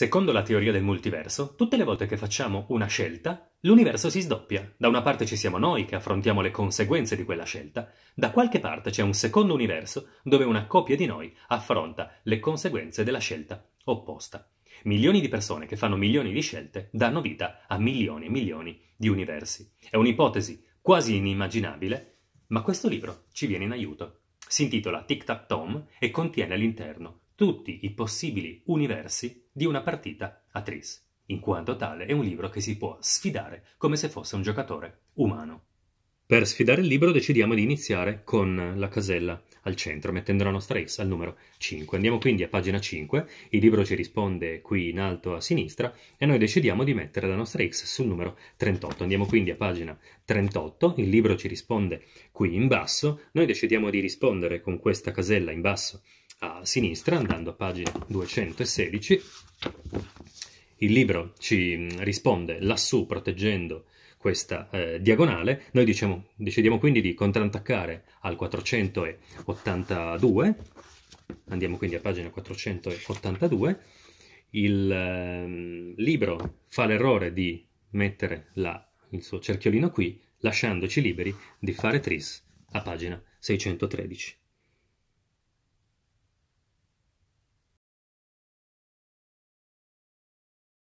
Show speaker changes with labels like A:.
A: Secondo la teoria del multiverso, tutte le volte che facciamo una scelta, l'universo si sdoppia. Da una parte ci siamo noi che affrontiamo le conseguenze di quella scelta, da qualche parte c'è un secondo universo dove una copia di noi affronta le conseguenze della scelta opposta. Milioni di persone che fanno milioni di scelte danno vita a milioni e milioni di universi. È un'ipotesi quasi inimmaginabile, ma questo libro ci viene in aiuto. Si intitola Tic Tac Tom e contiene all'interno tutti i possibili universi di una partita a tris. In quanto tale è un libro che si può sfidare come se fosse un giocatore umano. Per sfidare il libro decidiamo di iniziare con la casella al centro, mettendo la nostra X al numero 5. Andiamo quindi a pagina 5, il libro ci risponde qui in alto a sinistra e noi decidiamo di mettere la nostra X sul numero 38. Andiamo quindi a pagina 38, il libro ci risponde qui in basso, noi decidiamo di rispondere con questa casella in basso a sinistra, andando a pagina 216, il libro ci mm, risponde lassù proteggendo questa eh, diagonale, noi diciamo, decidiamo quindi di contrattaccare al 482, andiamo quindi a pagina 482, il eh, libro fa l'errore di mettere la, il suo cerchiolino qui, lasciandoci liberi di fare tris a pagina 613.